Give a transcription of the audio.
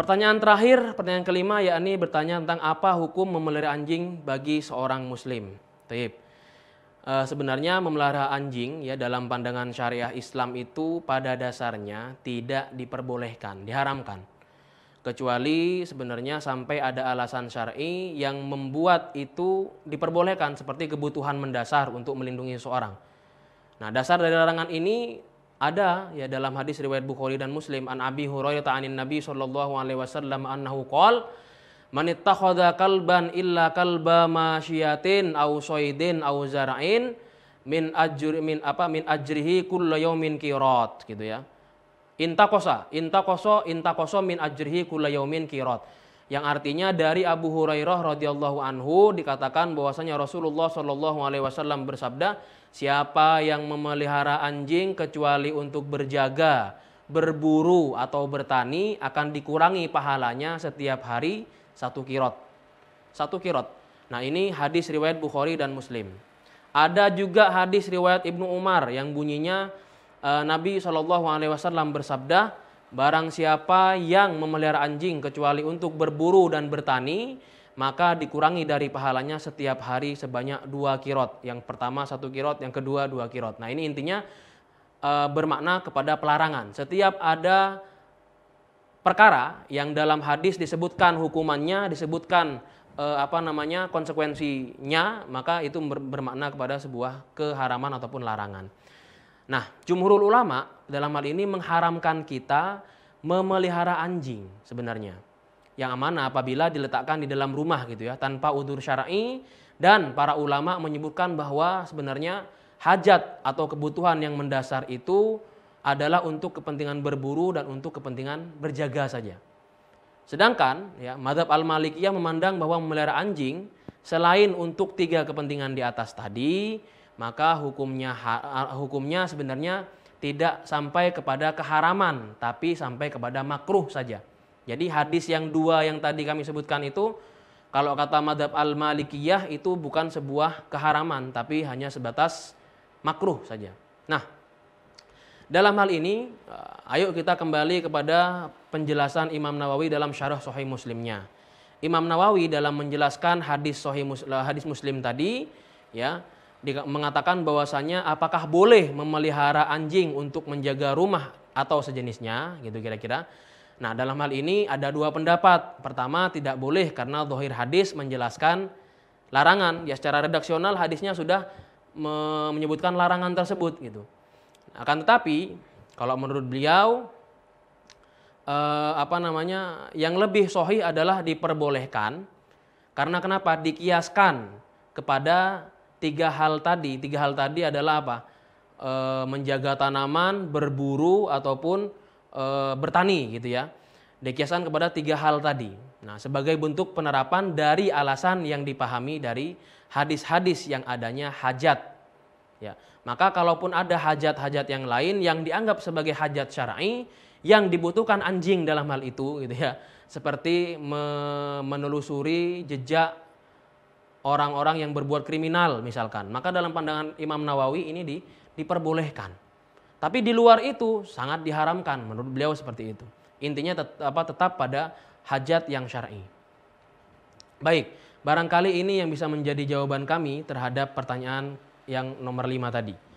Pertanyaan terakhir, pertanyaan kelima yakni bertanya tentang apa hukum memelihara anjing bagi seorang muslim. Taib. E, sebenarnya memelihara anjing ya dalam pandangan syariah Islam itu pada dasarnya tidak diperbolehkan, diharamkan. Kecuali sebenarnya sampai ada alasan syar'i yang membuat itu diperbolehkan seperti kebutuhan mendasar untuk melindungi seorang. Nah, dasar dari larangan ini ada ya dalam hadis riwayat Bukhari dan Muslim an Abi Hurairah anin Nabi sallallahu alaihi wasallam annahu qol man ittakhadha kalban illa kalba masyiatin aw saydin aw zara'in min ajri min apa min ajrihi kullu yaumin qirat gitu ya intakosa intakoso intakoso min ajrihi kullu yaumin qirat yang artinya dari Abu Hurairah radhiyallahu anhu dikatakan bahwasanya Rasulullah shallallahu alaihi wasallam bersabda, siapa yang memelihara anjing kecuali untuk berjaga, berburu atau bertani akan dikurangi pahalanya setiap hari satu kirot. Satu kirot. Nah ini hadis riwayat Bukhari dan Muslim. Ada juga hadis riwayat Ibnu Umar yang bunyinya eh, Nabi Shallallahu Alaihi Wasallam bersabda, Barang siapa yang memelihara anjing kecuali untuk berburu dan bertani, maka dikurangi dari pahalanya setiap hari sebanyak dua kirot. Yang pertama satu kirot, yang kedua dua kirot. Nah ini intinya e, bermakna kepada pelarangan. Setiap ada perkara yang dalam hadis disebutkan hukumannya, disebutkan e, apa namanya konsekuensinya, maka itu bermakna kepada sebuah keharaman ataupun larangan. Nah, jumhurul ulama dalam hal ini mengharamkan kita memelihara anjing sebenarnya. Yang amanah apabila diletakkan di dalam rumah gitu ya, tanpa udur syar'i dan para ulama menyebutkan bahwa sebenarnya hajat atau kebutuhan yang mendasar itu adalah untuk kepentingan berburu dan untuk kepentingan berjaga saja. Sedangkan ya, madhab al-malikiyah memandang bahwa memelihara anjing selain untuk tiga kepentingan di atas tadi, maka hukumnya hukumnya sebenarnya tidak sampai kepada keharaman tapi sampai kepada makruh saja. Jadi hadis yang dua yang tadi kami sebutkan itu kalau kata madhab al-malikiyah itu bukan sebuah keharaman tapi hanya sebatas makruh saja. Nah, dalam hal ini ayo kita kembali kepada penjelasan Imam Nawawi dalam syarah Sahih Muslimnya. Imam Nawawi dalam menjelaskan hadis Sahih eh, hadis Muslim tadi ya mengatakan bahwasanya apakah boleh memelihara anjing untuk menjaga rumah atau sejenisnya gitu kira-kira. Nah dalam hal ini ada dua pendapat. Pertama tidak boleh karena dohir hadis menjelaskan larangan. Ya secara redaksional hadisnya sudah menyebutkan larangan tersebut gitu. Akan tetapi kalau menurut beliau eh, apa namanya yang lebih sohi adalah diperbolehkan karena kenapa dikiaskan kepada tiga hal tadi, tiga hal tadi adalah apa? E, menjaga tanaman, berburu ataupun e, bertani gitu ya. dekiasan kepada tiga hal tadi. Nah, sebagai bentuk penerapan dari alasan yang dipahami dari hadis-hadis yang adanya hajat. Ya, maka kalaupun ada hajat-hajat yang lain yang dianggap sebagai hajat syar'i yang dibutuhkan anjing dalam hal itu gitu ya. Seperti menelusuri jejak orang-orang yang berbuat kriminal misalkan. Maka dalam pandangan Imam Nawawi ini di, diperbolehkan. Tapi di luar itu sangat diharamkan menurut beliau seperti itu. Intinya tet, apa tetap pada hajat yang syar'i. Baik, barangkali ini yang bisa menjadi jawaban kami terhadap pertanyaan yang nomor lima tadi.